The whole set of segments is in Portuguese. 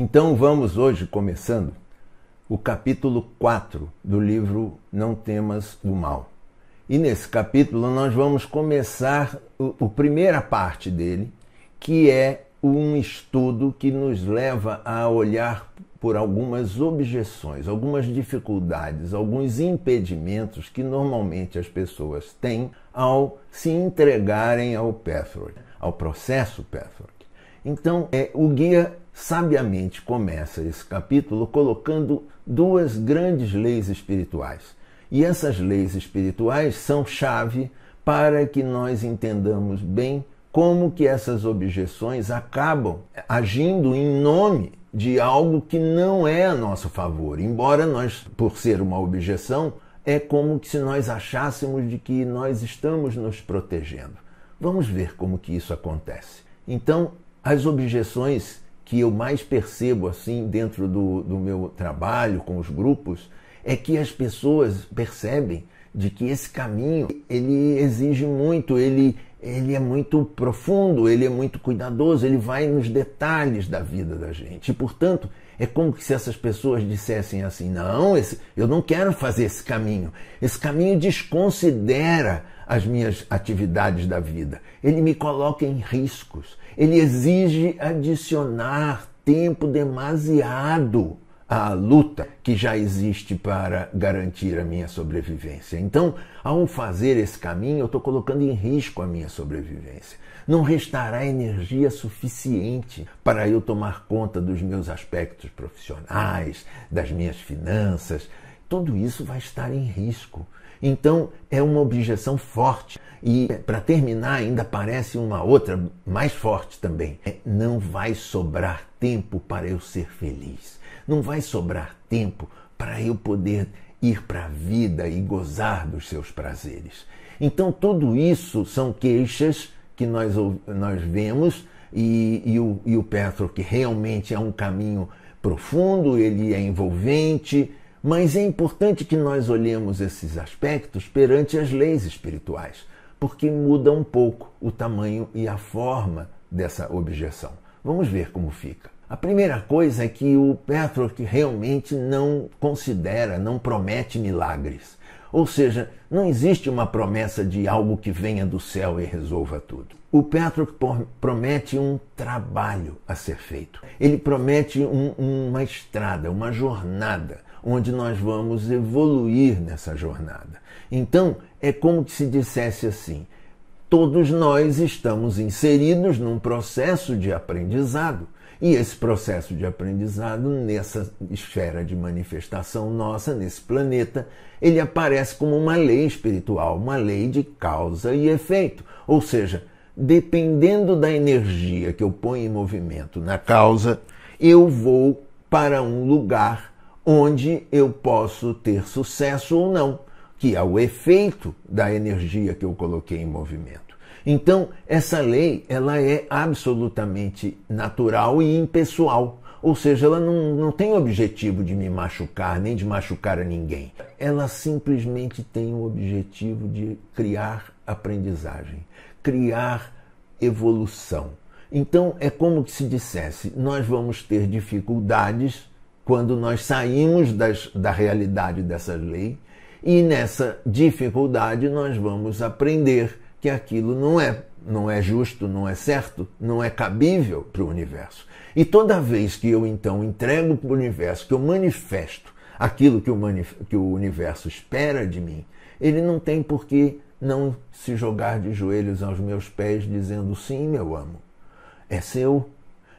Então vamos hoje começando o capítulo 4 do livro Não Temas o Mal. E nesse capítulo nós vamos começar a primeira parte dele, que é um estudo que nos leva a olhar por algumas objeções, algumas dificuldades, alguns impedimentos que normalmente as pessoas têm ao se entregarem ao Pathwork, ao processo Pathwork. Então, é, o guia sabiamente começa esse capítulo colocando duas grandes leis espirituais. E essas leis espirituais são chave para que nós entendamos bem como que essas objeções acabam agindo em nome de algo que não é a nosso favor. Embora nós, por ser uma objeção, é como se nós achássemos de que nós estamos nos protegendo. Vamos ver como que isso acontece. Então, as objeções que eu mais percebo assim dentro do, do meu trabalho com os grupos é que as pessoas percebem de que esse caminho ele exige muito, ele, ele é muito profundo, ele é muito cuidadoso, ele vai nos detalhes da vida da gente. E, portanto, é como se essas pessoas dissessem assim: não, esse, eu não quero fazer esse caminho. Esse caminho desconsidera as minhas atividades da vida. Ele me coloca em riscos ele exige adicionar tempo demasiado à luta que já existe para garantir a minha sobrevivência. Então, ao fazer esse caminho, eu estou colocando em risco a minha sobrevivência. Não restará energia suficiente para eu tomar conta dos meus aspectos profissionais, das minhas finanças. Tudo isso vai estar em risco. Então é uma objeção forte. E para terminar, ainda aparece uma outra mais forte também. É, não vai sobrar tempo para eu ser feliz. Não vai sobrar tempo para eu poder ir para a vida e gozar dos seus prazeres. Então, tudo isso são queixas que nós, nós vemos e, e, o, e o Petro, que realmente é um caminho profundo, ele é envolvente, mas é importante que nós olhemos esses aspectos perante as leis espirituais, porque muda um pouco o tamanho e a forma dessa objeção. Vamos ver como fica. A primeira coisa é que o Petrarch realmente não considera, não promete milagres. Ou seja, não existe uma promessa de algo que venha do céu e resolva tudo. O Petrarch promete um trabalho a ser feito. Ele promete um, uma estrada, uma jornada onde nós vamos evoluir nessa jornada. Então, é como se dissesse assim: todos nós estamos inseridos num processo de aprendizado. E esse processo de aprendizado, nessa esfera de manifestação nossa, nesse planeta, ele aparece como uma lei espiritual, uma lei de causa e efeito. Ou seja, dependendo da energia que eu ponho em movimento na causa, eu vou para um lugar onde eu posso ter sucesso ou não, que é o efeito da energia que eu coloquei em movimento. Então, essa lei ela é absolutamente natural e impessoal. Ou seja, ela não, não tem objetivo de me machucar, nem de machucar a ninguém. Ela simplesmente tem o objetivo de criar aprendizagem, criar evolução. Então, é como se dissesse: nós vamos ter dificuldades quando nós saímos das, da realidade dessa lei e nessa dificuldade nós vamos aprender que aquilo não é não é justo, não é certo, não é cabível para o universo. E toda vez que eu então entrego para o universo, que eu manifesto aquilo que o, que o universo espera de mim, ele não tem por que não se jogar de joelhos aos meus pés dizendo sim, meu amo. É seu,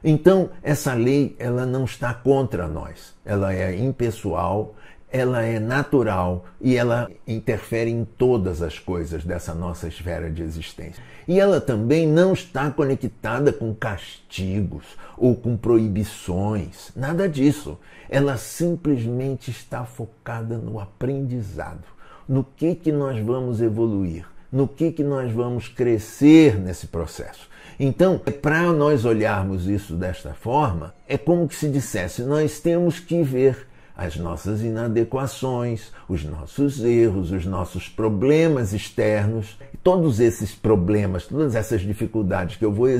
então, essa lei, ela não está contra nós. Ela é impessoal, ela é natural e ela interfere em todas as coisas dessa nossa esfera de existência. E ela também não está conectada com castigos ou com proibições, nada disso. Ela simplesmente está focada no aprendizado, no que que nós vamos evoluir, no que que nós vamos crescer nesse processo. Então, para nós olharmos isso desta forma, é como que se dissesse: nós temos que ver as nossas inadequações, os nossos erros, os nossos problemas externos, todos esses problemas, todas essas dificuldades que eu vou é,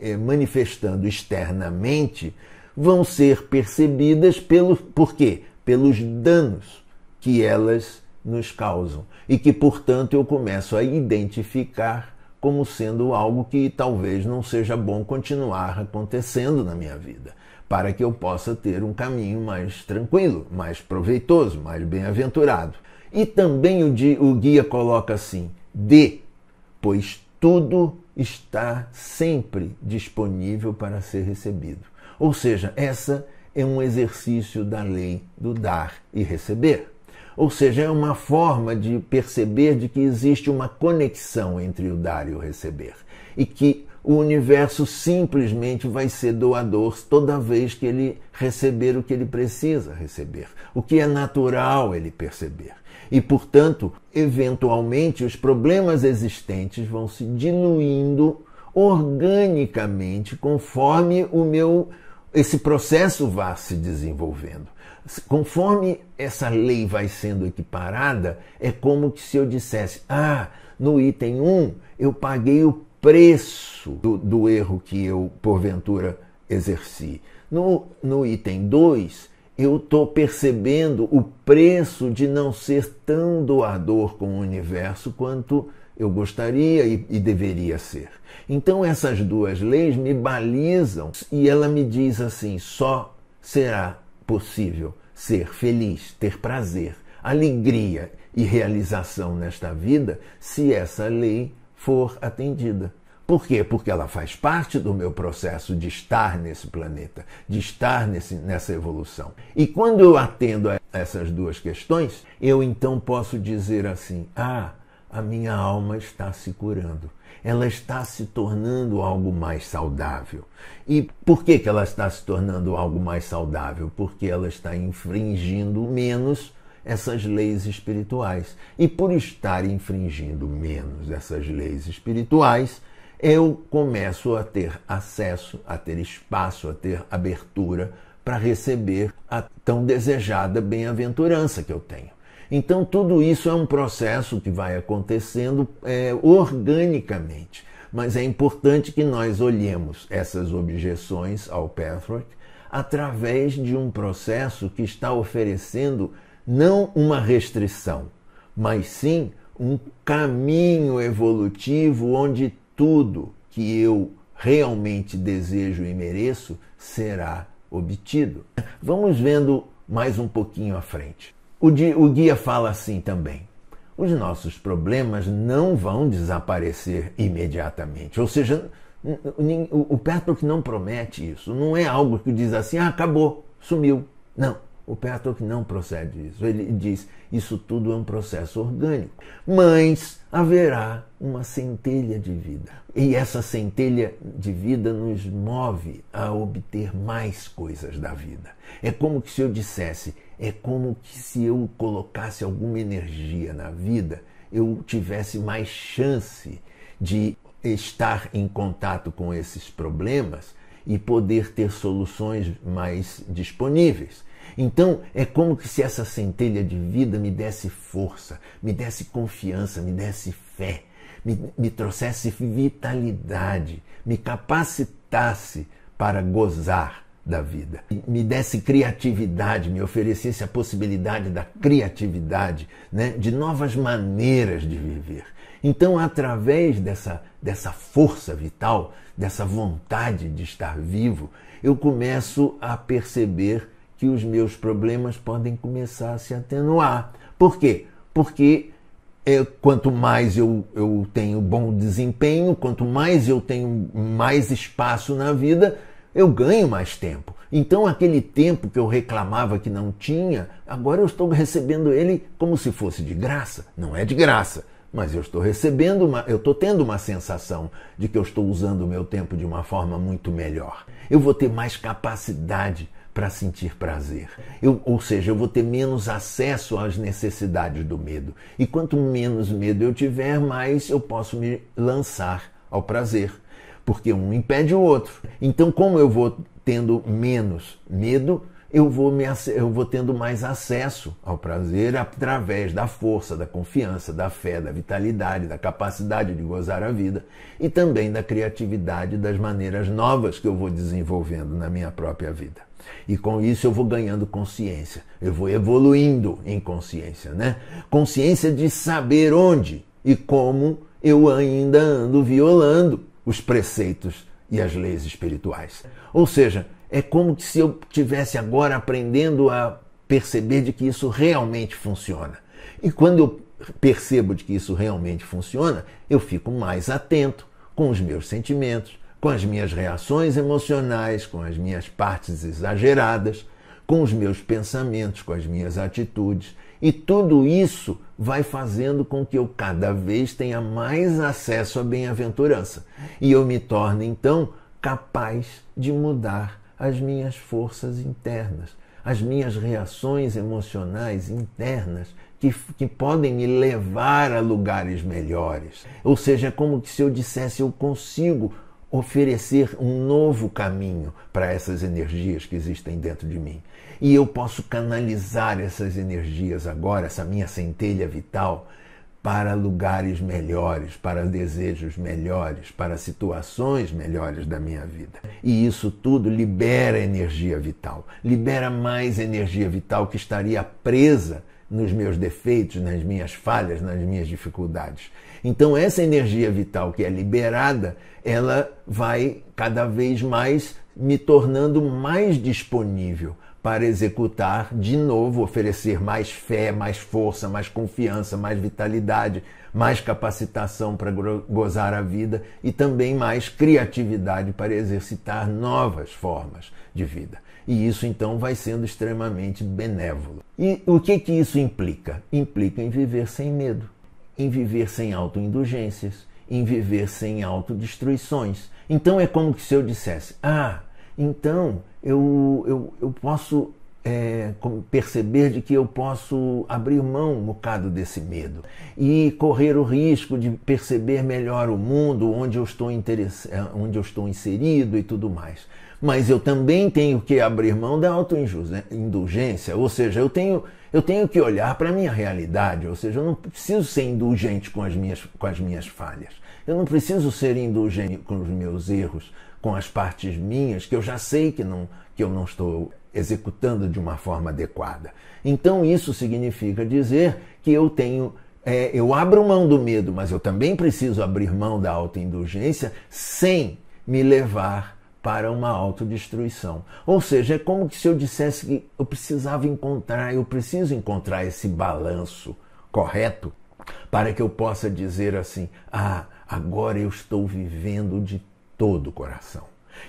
é, manifestando externamente vão ser percebidas pelo por quê? Pelos danos que elas nos causam e que, portanto, eu começo a identificar como sendo algo que talvez não seja bom continuar acontecendo na minha vida, para que eu possa ter um caminho mais tranquilo, mais proveitoso, mais bem-aventurado. E também o, guia coloca assim: de, pois tudo está sempre disponível para ser recebido. Ou seja, essa é um exercício da lei do dar e receber. Ou seja, é uma forma de perceber de que existe uma conexão entre o dar e o receber e que o universo simplesmente vai ser doador toda vez que ele receber o que ele precisa receber, o que é natural ele perceber. E, portanto, eventualmente, os problemas existentes vão se diluindo organicamente conforme o meu esse processo vá se desenvolvendo. Conforme essa lei vai sendo equiparada, é como se eu dissesse: ah, no item 1 eu paguei o preço do, do erro que eu, porventura, exerci. No, no item 2, eu estou percebendo o preço de não ser tão doador com o universo quanto eu gostaria e, e, deveria ser. Então essas duas leis me balizam e ela me diz assim: só será possível ser feliz, ter prazer, alegria e realização nesta vida se essa lei for atendida. Por quê? Porque ela faz parte do meu processo de estar nesse planeta, de estar nesse, nessa evolução. E quando eu atendo a essas duas questões, eu então posso dizer assim: ah, a minha alma está se curando. Ela está se tornando algo mais saudável. E por que, que ela está se tornando algo mais saudável? Porque ela está infringindo menos essas leis espirituais. E por estar infringindo menos essas leis espirituais, eu começo a ter acesso, a ter espaço, a ter abertura para receber a tão desejada bem-aventurança que eu tenho. Então, tudo isso é um processo que vai acontecendo é, organicamente. Mas é importante que nós olhemos essas objeções ao Pathwork através de um processo que está oferecendo não uma restrição, mas sim um caminho evolutivo onde tudo que eu realmente desejo e mereço será obtido. Vamos vendo mais um pouquinho à frente. O, o guia fala assim também. Os nossos problemas não vão desaparecer imediatamente. Ou seja, o Petrock não promete isso. Não é algo que diz assim, ah, acabou, sumiu. Não. O Petrock não procede isso. Ele diz: isso tudo é um processo orgânico. Mas haverá uma centelha de vida. E essa centelha de vida nos move a obter mais coisas da vida. É como se eu dissesse: é como que se eu colocasse alguma energia na vida, eu tivesse mais chance de estar em contato com esses problemas e poder ter soluções mais disponíveis. Então, é como que se essa centelha de vida me desse força, me desse confiança, me desse fé, me, me trouxesse vitalidade, me capacitasse para gozar da vida. Me desse criatividade, me oferecesse a possibilidade da criatividade, né? de novas maneiras de viver. Então, através dessa, dessa força vital, dessa vontade de estar vivo, eu começo a perceber que os meus problemas podem começar a se atenuar. Por quê? Porque é, quanto mais eu, eu tenho bom desempenho, quanto mais eu tenho mais espaço na vida, eu ganho mais tempo. Então, aquele tempo que eu reclamava que não tinha, agora eu estou recebendo ele como se fosse de graça. Não é de graça, mas eu estou recebendo, uma, eu estou tendo uma sensação de que eu estou usando o meu tempo de uma forma muito melhor. Eu vou ter mais capacidade para sentir prazer. Eu, ou seja, eu vou ter menos acesso às necessidades do medo. E quanto menos medo eu tiver, mais eu posso me lançar ao prazer porque um impede o outro. Então, como eu vou tendo menos medo, eu vou, me, eu vou tendo mais acesso ao prazer através da força, da confiança, da fé, da vitalidade, da capacidade de gozar a vida e também da criatividade das maneiras novas que eu vou desenvolvendo na minha própria vida. E com isso eu vou ganhando consciência, eu vou evoluindo em consciência, né? Consciência de saber onde e como eu ainda ando violando os preceitos e as leis espirituais. Ou seja, é como se eu tivesse agora aprendendo a perceber de que isso realmente funciona. E quando eu percebo de que isso realmente funciona, eu fico mais atento com os meus sentimentos, com as minhas reações emocionais, com as minhas partes exageradas, com os meus pensamentos, com as minhas atitudes e tudo isso vai fazendo com que eu cada vez tenha mais acesso à bem-aventurança e eu me torne então capaz de mudar as minhas forças internas, as minhas reações emocionais internas que, que podem me levar a lugares melhores. Ou seja, é como se eu dissesse eu consigo oferecer um novo caminho para essas energias que existem dentro de mim. E eu posso canalizar essas energias agora, essa minha centelha vital, para lugares melhores, para desejos melhores, para situações melhores da minha vida. E isso tudo libera energia vital, libera mais energia vital que estaria presa nos meus defeitos, nas minhas falhas, nas minhas dificuldades. Então, essa energia vital que é liberada ela vai cada vez mais me tornando mais disponível para executar de novo, oferecer mais fé, mais força, mais confiança, mais vitalidade, mais capacitação para gozar a vida e também mais criatividade para exercitar novas formas de vida. E isso então vai sendo extremamente benévolo. E o que que isso implica? Implica em viver sem medo, em viver sem autoindulgências, em viver sem autodestruições. Então é como se eu dissesse: Ah, então eu, eu, eu posso é, perceber de que eu posso abrir mão um bocado desse medo e correr o risco de perceber melhor o mundo onde eu estou, é, onde eu estou inserido e tudo mais. Mas eu também tenho que abrir mão da autoindulgência, ou seja, eu tenho eu tenho que olhar para a minha realidade, ou seja, eu não preciso ser indulgente com as, minhas, com as minhas falhas. Eu não preciso ser indulgente com os meus erros, com as partes minhas que eu já sei que, não, que eu não estou executando de uma forma adequada. Então, isso significa dizer que eu tenho é, eu abro mão do medo, mas eu também preciso abrir mão da autoindulgência sem me levar para uma autodestruição. Ou seja, é como se eu dissesse que eu precisava encontrar, eu preciso encontrar esse balanço correto para que eu possa dizer assim: ah, agora eu estou vivendo de todo o coração.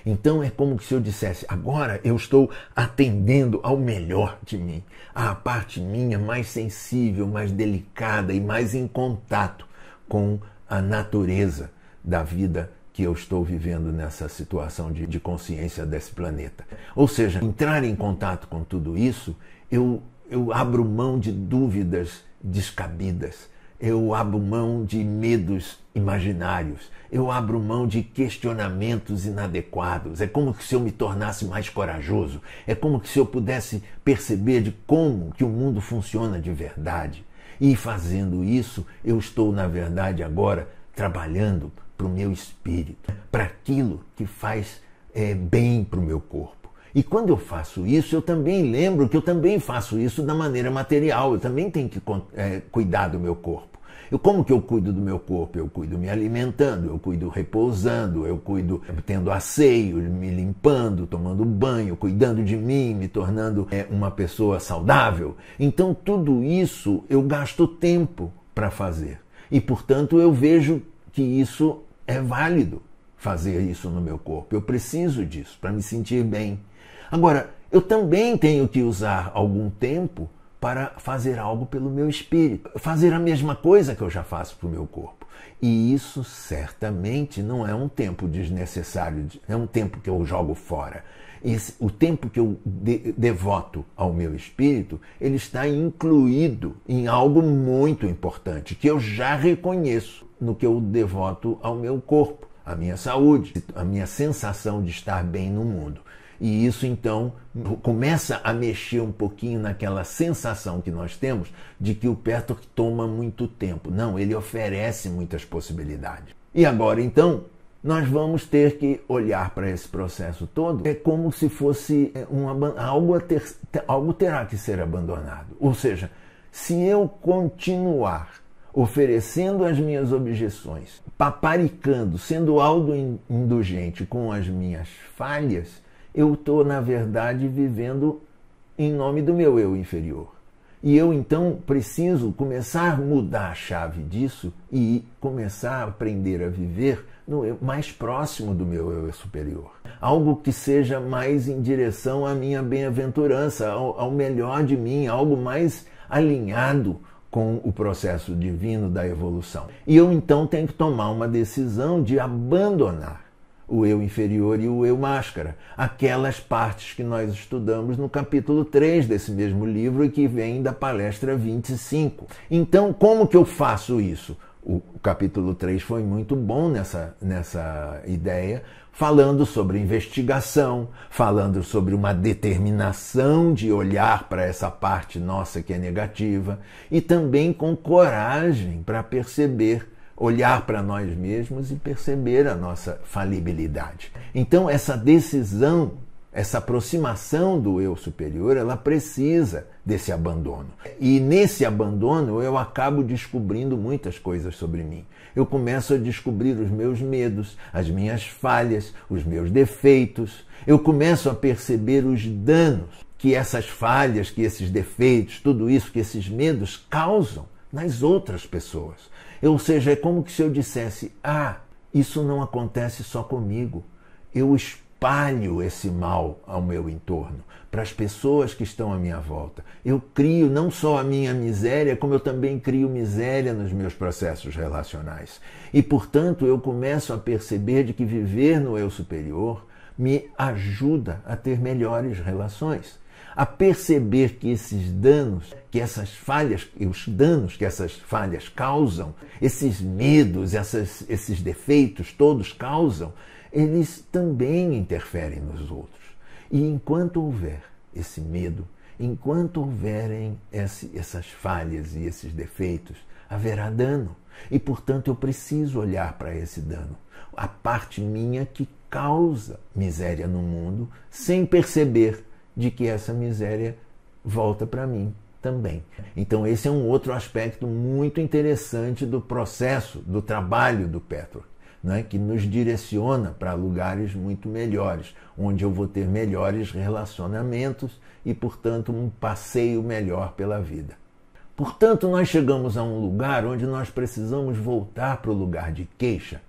Então é como se eu dissesse: agora eu estou atendendo ao melhor de mim, à parte minha mais sensível, mais delicada e mais em contato com a natureza da vida que eu estou vivendo nessa situação de, de consciência desse planeta. Ou seja, entrar em contato com tudo isso, eu, eu abro mão de dúvidas descabidas, eu abro mão de medos imaginários, eu abro mão de questionamentos inadequados. É como se eu me tornasse mais corajoso, é como se eu pudesse perceber de como que o mundo funciona de verdade. E fazendo isso, eu estou na verdade agora trabalhando para o meu espírito, para aquilo que faz é, bem para o meu corpo. E quando eu faço isso, eu também lembro que eu também faço isso da maneira material, eu também tenho que é, cuidar do meu corpo. Eu, como que eu cuido do meu corpo? Eu cuido me alimentando, eu cuido repousando, eu cuido tendo asseio, me limpando, tomando banho, cuidando de mim, me tornando é, uma pessoa saudável. Então, tudo isso eu gasto tempo para fazer. E, portanto, eu vejo que isso é válido fazer isso no meu corpo. Eu preciso disso para me sentir bem. Agora, eu também tenho que usar algum tempo para fazer algo pelo meu espírito, fazer a mesma coisa que eu já faço para o meu corpo. E isso certamente não é um tempo desnecessário, é um tempo que eu jogo fora esse, o tempo que eu de, devoto ao meu espírito, ele está incluído em algo muito importante, que eu já reconheço no que eu devoto ao meu corpo, à minha saúde, à minha sensação de estar bem no mundo. E isso então começa a mexer um pouquinho naquela sensação que nós temos de que o perto toma muito tempo. Não, ele oferece muitas possibilidades. E agora então, nós vamos ter que olhar para esse processo todo é como se fosse é, algo, ter, algo terá que ser abandonado. Ou seja, se eu continuar oferecendo as minhas objeções, paparicando, sendo algo indulgente com as minhas falhas, eu estou, na verdade, vivendo em nome do meu eu inferior. E eu então preciso começar a mudar a chave disso e começar a aprender a viver no eu, mais próximo do meu eu é superior. Algo que seja mais em direção à minha bem-aventurança, ao, ao melhor de mim, algo mais alinhado com o processo divino da evolução. E eu então tenho que tomar uma decisão de abandonar o eu inferior e o eu máscara, aquelas partes que nós estudamos no capítulo 3 desse mesmo livro e que vem da palestra 25. Então, como que eu faço isso? o, capítulo 3 foi muito bom nessa, nessa ideia, falando sobre investigação, falando sobre uma determinação de olhar para essa parte nossa que é negativa e também com coragem para perceber. Olhar para nós mesmos e perceber a nossa falibilidade. Então, essa decisão essa aproximação do eu superior, ela precisa desse abandono. E nesse abandono eu acabo descobrindo muitas coisas sobre mim. Eu começo a descobrir os meus medos, as minhas falhas, os meus defeitos. Eu começo a perceber os danos que essas falhas, que esses defeitos, tudo isso, que esses medos causam nas outras pessoas. Ou seja, é como se eu dissesse: ah, isso não acontece só comigo. Eu espalho esse mal ao meu entorno, para as pessoas que estão à minha volta. Eu crio não só a minha miséria, como eu também crio miséria nos meus processos relacionais. E, portanto, eu começo a perceber de que viver no eu superior me ajuda a ter melhores relações, a perceber que esses danos, que essas falhas, os danos que essas falhas causam, esses medos, essas, esses defeitos todos causam, eles também interferem nos outros. E enquanto houver esse medo, enquanto houverem esse, essas falhas e esses defeitos, haverá dano. E, portanto, eu preciso olhar para esse dano, a parte minha que causa miséria no mundo, sem perceber de que essa miséria volta para mim também. Então, esse é um outro aspecto muito interessante do processo, do trabalho do Petro né, que nos direciona para lugares muito melhores, onde eu vou ter melhores relacionamentos e, portanto, um passeio melhor pela vida. Portanto, nós chegamos a um lugar onde nós precisamos voltar para o lugar de queixa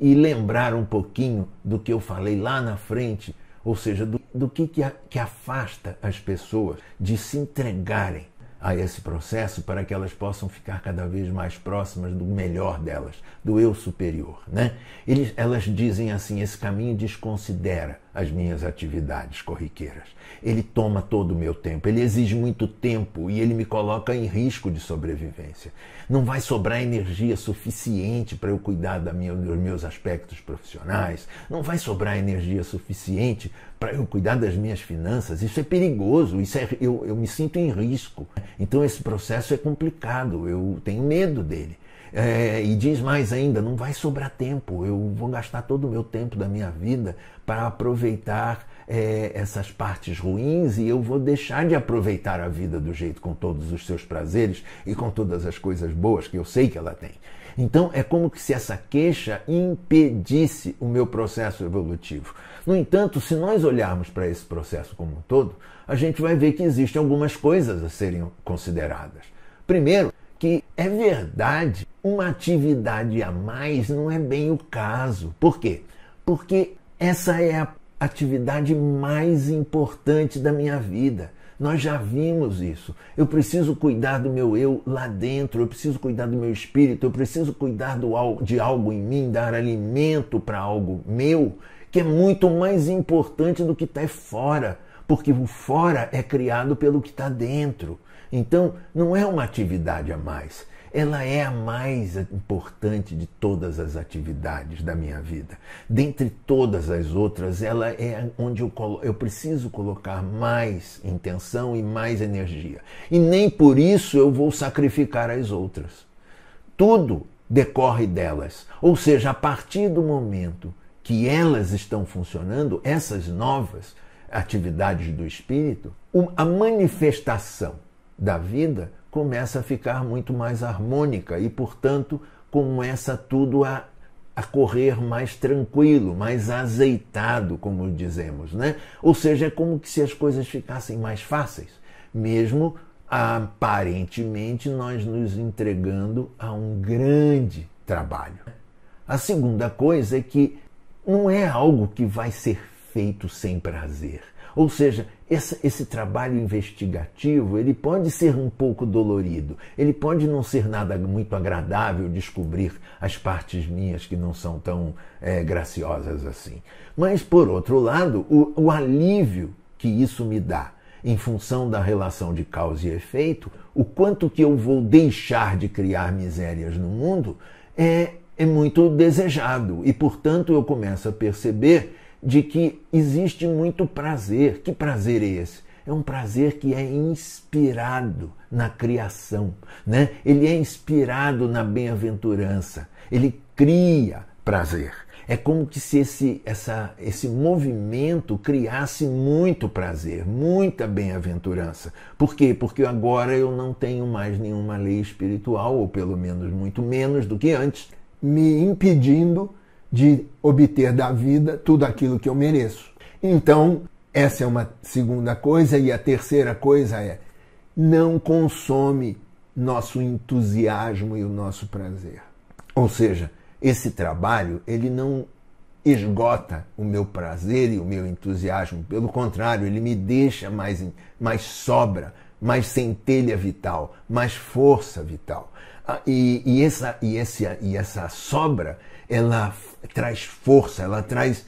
e lembrar um pouquinho do que eu falei lá na frente, ou seja, do, do que, que, a, que afasta as pessoas de se entregarem a esse processo para que elas possam ficar cada vez mais próximas do melhor delas, do eu superior. Né? Eles, elas dizem assim: esse caminho desconsidera as minhas atividades corriqueiras. Ele toma todo o meu tempo, ele exige muito tempo e ele me coloca em risco de sobrevivência. Não vai sobrar energia suficiente para eu cuidar minha, dos meus aspectos profissionais, não vai sobrar energia suficiente para eu cuidar das minhas finanças. Isso é perigoso, isso é, eu, eu me sinto em risco. Então esse processo é complicado, eu tenho medo dele. É, e diz mais ainda: não vai sobrar tempo, eu vou gastar todo o meu tempo da minha vida para aproveitar é, essas partes ruins e eu vou deixar de aproveitar a vida do jeito com todos os seus prazeres e com todas as coisas boas que eu sei que ela tem. Então é como se essa queixa impedisse o meu processo evolutivo. No entanto, se nós olharmos para esse processo como um todo, a gente vai ver que existem algumas coisas a serem consideradas. Primeiro, que é verdade uma atividade a mais não é bem o caso. Por quê? Porque essa é a atividade mais importante da minha vida. Nós já vimos isso. Eu preciso cuidar do meu eu lá dentro, eu preciso cuidar do meu espírito, eu preciso cuidar do, de algo em mim, dar alimento para algo meu, que é muito mais importante do que está fora, porque o fora é criado pelo que está dentro. Então, não é uma atividade a mais, ela é a mais importante de todas as atividades da minha vida. Dentre todas as outras, ela é onde eu, colo eu preciso colocar mais intenção e mais energia. E nem por isso eu vou sacrificar as outras. Tudo decorre delas. Ou seja, a partir do momento que elas estão funcionando, essas novas atividades do espírito, a manifestação da vida começa a ficar muito mais harmônica e, portanto, começa tudo a, a correr mais tranquilo, mais azeitado, como dizemos, né? Ou seja, é como se as coisas ficassem mais fáceis, mesmo aparentemente nós nos entregando a um grande trabalho. A segunda coisa é que não é algo que vai ser feito sem prazer. Ou seja, esse, esse, trabalho investigativo ele pode ser um pouco dolorido, ele pode não ser nada muito agradável descobrir as partes minhas que não são tão é, graciosas assim. Mas, por outro lado, o, o alívio que isso me dá em função da relação de causa e efeito, o quanto que eu vou deixar de criar misérias no mundo é, é muito desejado e, portanto, eu começo a perceber de que existe muito prazer. Que prazer é esse? É um prazer que é inspirado na criação, né? Ele é inspirado na bem-aventurança. Ele cria prazer. É como que se esse, essa, esse movimento criasse muito prazer, muita bem-aventurança. Por quê? Porque agora eu não tenho mais nenhuma lei espiritual, ou pelo menos muito menos do que antes, me impedindo de obter da vida tudo aquilo que eu mereço. Então, essa é uma segunda coisa, e a terceira coisa é: não consome nosso entusiasmo e o nosso prazer. Ou seja, esse trabalho, ele não esgota o meu prazer e o meu entusiasmo, pelo contrário, ele me deixa mais, mais sobra, mais centelha vital, mais força vital. Ah, e, e, essa, e, essa, e essa sobra, ela traz força, ela traz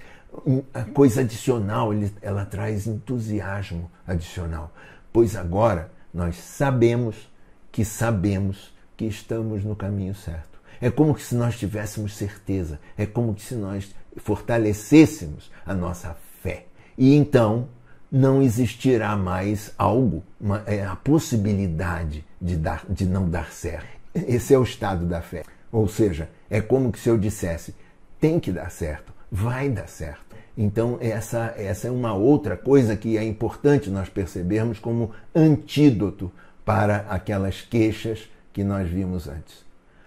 coisa adicional, ela traz entusiasmo adicional. Pois agora nós sabemos que sabemos que estamos no caminho certo. É como se nós tivéssemos certeza, é como se nós fortalecêssemos a nossa fé. E então não existirá mais algo, uma, é, a possibilidade de, dar, de não dar certo. Esse é o estado da fé. Ou seja, é como se eu dissesse: tem que dar certo, vai dar certo. Então, essa, essa é uma outra coisa que é importante nós percebermos como antídoto para aquelas queixas que nós vimos antes.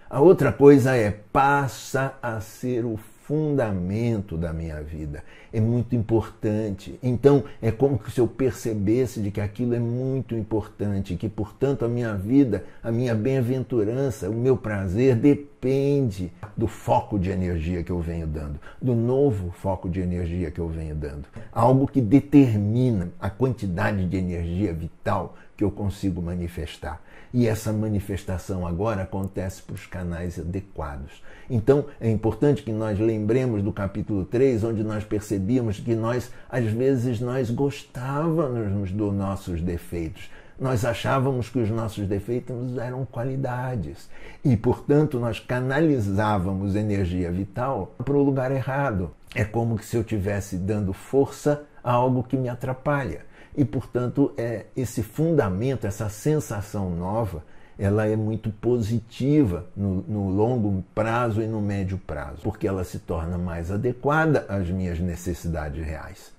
A outra coisa é: passa a ser o fundamento da minha vida. É muito importante. Então, é como se eu percebesse de que aquilo é muito importante, que, portanto, a minha vida, a minha bem-aventurança, o meu prazer depende do foco de energia que eu venho dando, do novo foco de energia que eu venho dando. Algo que determina a quantidade de energia vital que eu consigo manifestar. E essa manifestação agora acontece para os canais adequados. Então é importante que nós lembremos do capítulo 3, onde nós percebíamos que nós, às vezes, nós gostávamos dos nossos defeitos. Nós achávamos que os nossos defeitos eram qualidades e, portanto, nós canalizávamos energia vital para o lugar errado. É como se eu estivesse dando força a algo que me atrapalha. E, portanto, é esse fundamento, essa sensação nova, ela é muito positiva no, no, longo prazo e no médio prazo, porque ela se torna mais adequada às minhas necessidades reais.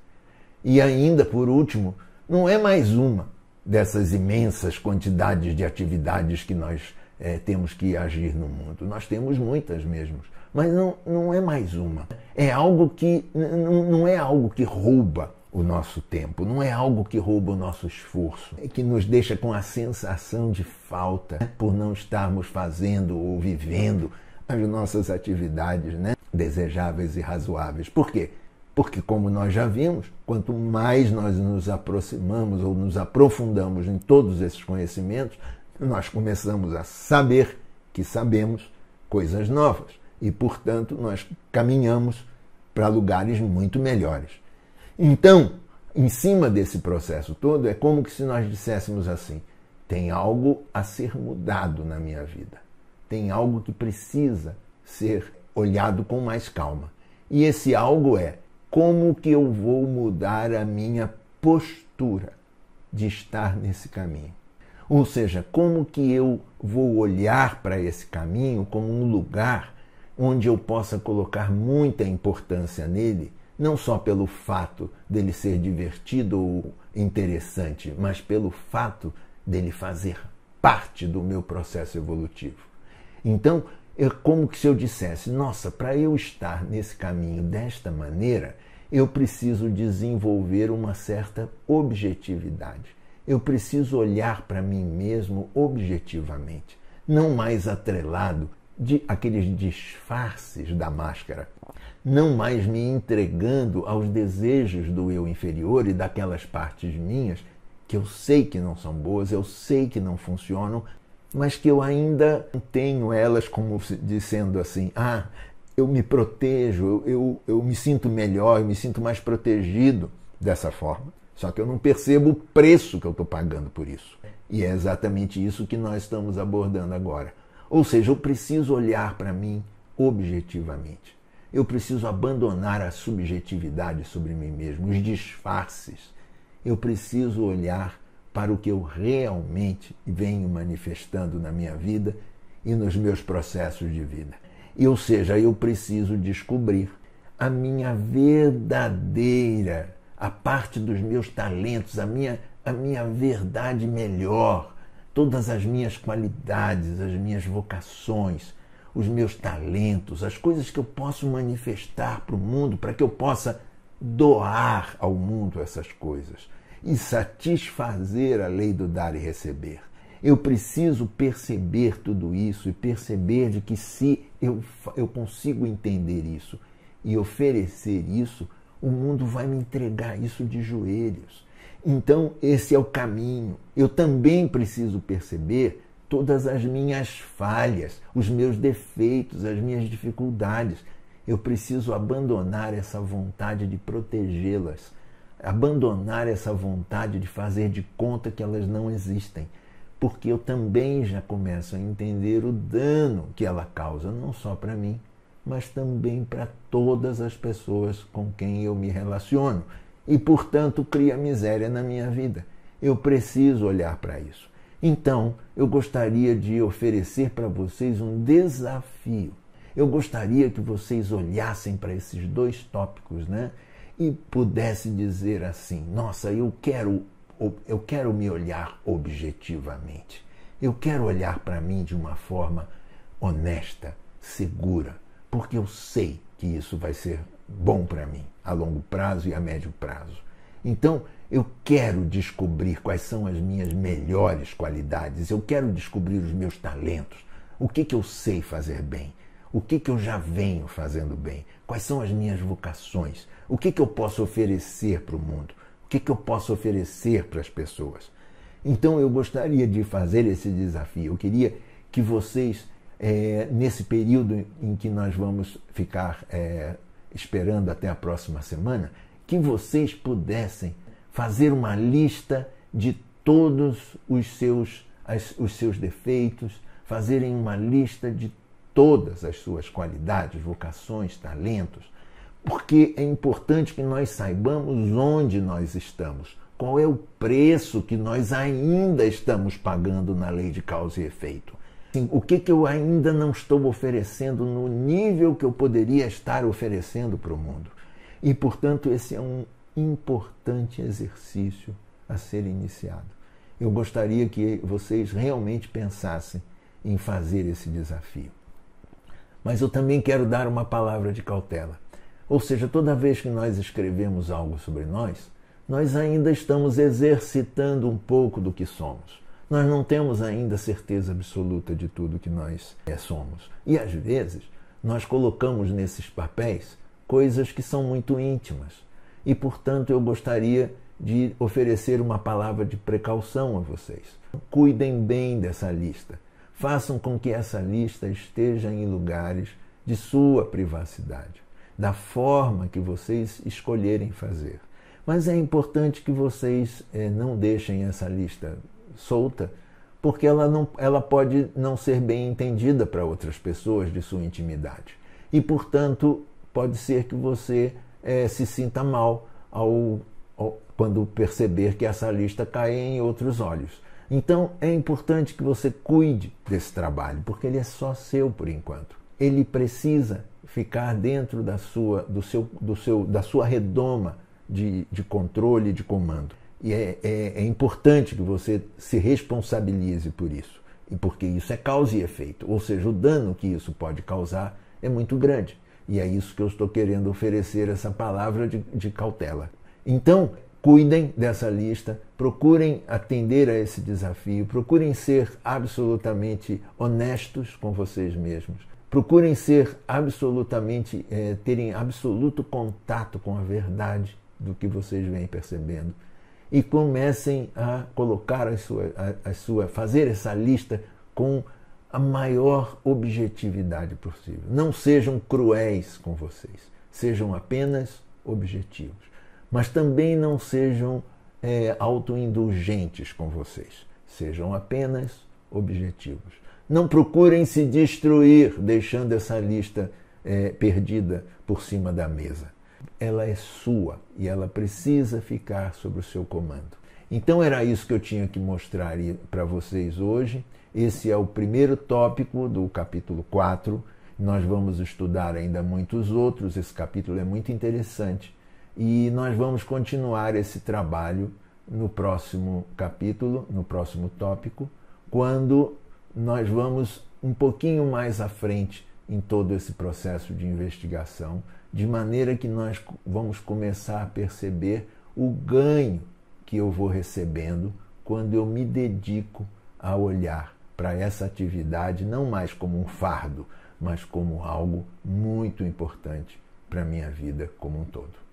E ainda, por último, não é mais uma dessas imensas quantidades de atividades que nós é, temos que agir no mundo. Nós temos muitas mesmo, mas não, não é mais uma. É algo que não é algo que rouba o nosso tempo, não é algo que rouba o nosso esforço, é que nos deixa com a sensação de falta né? por não estarmos fazendo ou vivendo as nossas atividades né? desejáveis e razoáveis. Por quê? Porque, como nós já vimos, quanto mais nós nos aproximamos ou nos aprofundamos em todos esses conhecimentos, nós começamos a saber que sabemos coisas novas e, portanto, nós caminhamos para lugares muito melhores. Então, em cima desse processo todo, é como que se nós disséssemos assim: tem algo a ser mudado na minha vida, tem algo que precisa ser olhado com mais calma. E esse algo é como que eu vou mudar a minha postura de estar nesse caminho. Ou seja, como que eu vou olhar para esse caminho como um lugar onde eu possa colocar muita importância nele não só pelo fato dele ser divertido ou interessante, mas pelo fato dele fazer parte do meu processo evolutivo. Então, é como que se eu dissesse: nossa, para eu estar nesse caminho desta maneira, eu preciso desenvolver uma certa objetividade. Eu preciso olhar para mim mesmo objetivamente, não mais atrelado de aqueles disfarces da máscara, não mais me entregando aos desejos do eu inferior e daquelas partes minhas que eu sei que não são boas, eu sei que não funcionam, mas que eu ainda tenho elas como dizendo assim: ah, eu me protejo, eu, eu, eu me sinto melhor, eu me sinto mais protegido dessa forma. Só que eu não percebo o preço que eu estou pagando por isso. E é exatamente isso que nós estamos abordando agora. Ou seja, eu preciso olhar para mim objetivamente. Eu preciso abandonar a subjetividade sobre mim mesmo, os disfarces. Eu preciso olhar para o que eu realmente venho manifestando na minha vida e nos meus processos de vida. E, ou seja, eu preciso descobrir a minha verdadeira, a parte dos meus talentos, a minha, a minha verdade melhor, todas as minhas qualidades, as minhas vocações, os meus talentos, as coisas que eu posso manifestar para o mundo, para que eu possa doar ao mundo essas coisas e satisfazer a lei do dar e receber. Eu preciso perceber tudo isso e perceber de que se eu, eu consigo entender isso e oferecer isso, o mundo vai me entregar isso de joelhos. Então, esse é o caminho. Eu também preciso perceber todas as minhas falhas, os meus defeitos, as minhas dificuldades. Eu preciso abandonar essa vontade de protegê-las, abandonar essa vontade de fazer de conta que elas não existem, porque eu também já começo a entender o dano que ela causa, não só para mim, mas também para todas as pessoas com quem eu me relaciono e, portanto, cria miséria na minha vida. Eu preciso olhar para isso. Então, eu gostaria de oferecer para vocês um desafio. Eu gostaria que vocês olhassem para esses dois tópicos, né? E pudesse dizer assim: "Nossa, eu quero eu quero me olhar objetivamente. Eu quero olhar para mim de uma forma honesta, segura, porque eu sei que isso vai ser bom para mim a longo prazo e a médio prazo. Então, eu quero descobrir quais são as minhas melhores qualidades, eu quero descobrir os meus talentos, o que, que eu sei fazer bem, o que, que eu já venho fazendo bem, quais são as minhas vocações, o que, que eu posso oferecer para o mundo, o que, que eu posso oferecer para as pessoas. Então eu gostaria de fazer esse desafio, eu queria que vocês, é, nesse período em que nós vamos ficar é, esperando até a próxima semana, que vocês pudessem fazer uma lista de todos os seus, as, os seus defeitos, fazerem uma lista de todas as suas qualidades, vocações, talentos, porque é importante que nós saibamos onde nós estamos, qual é o preço que nós ainda estamos pagando na lei de causa e efeito. Assim, o que, que eu ainda não estou oferecendo no nível que eu poderia estar oferecendo para o mundo. E, portanto, esse é um importante exercício a ser iniciado. Eu gostaria que vocês realmente pensassem em fazer esse desafio. Mas eu também quero dar uma palavra de cautela. Ou seja, toda vez que nós escrevemos algo sobre nós, nós ainda estamos exercitando um pouco do que somos. Nós não temos ainda certeza absoluta de tudo que nós eh, somos. E às vezes, nós colocamos nesses papéis coisas que são muito íntimas, e, portanto, eu gostaria de oferecer uma palavra de precaução a vocês. Cuidem bem dessa lista. Façam com que essa lista esteja em lugares de sua privacidade, da forma que vocês escolherem fazer. Mas é importante que vocês eh, não deixem essa lista solta, porque ela, não, ela pode não ser bem entendida para outras pessoas de sua intimidade. E, portanto, pode ser que você é, se sinta mal ao, ao, quando perceber que essa lista cai em outros olhos. Então é importante que você cuide desse trabalho, porque ele é só seu por enquanto. Ele precisa ficar dentro da sua, do seu, do seu, da sua redoma de, de controle, de comando. E é, é, é importante que você se responsabilize por isso, e porque isso é causa e efeito, ou seja, o dano que isso pode causar é muito grande. E é isso que eu estou querendo oferecer, essa palavra de, de cautela. Então, cuidem dessa lista, procurem atender a esse desafio, procurem ser absolutamente honestos com vocês mesmos, procurem ser absolutamente, é, terem absoluto contato com a verdade do que vocês vêm percebendo e comecem a colocar a sua, a, a sua fazer essa lista com a maior objetividade possível. Não sejam cruéis com vocês, sejam apenas objetivos. Mas também não sejam é, autoindulgentes com vocês, sejam apenas objetivos. Não procurem se destruir deixando essa lista é, perdida por cima da mesa. Ela é sua e ela precisa ficar sob o seu comando. Então era isso que eu tinha que mostrar para vocês hoje. Esse é o primeiro tópico do capítulo 4. Nós vamos estudar ainda muitos outros. Esse capítulo é muito interessante e nós vamos continuar esse trabalho no próximo capítulo, no próximo tópico, quando nós vamos um pouquinho mais à frente em todo esse processo de investigação, de maneira que nós vamos começar a perceber o ganho que eu vou recebendo quando eu me dedico a olhar para essa atividade não mais como um fardo, mas como algo muito importante para a minha vida como um todo.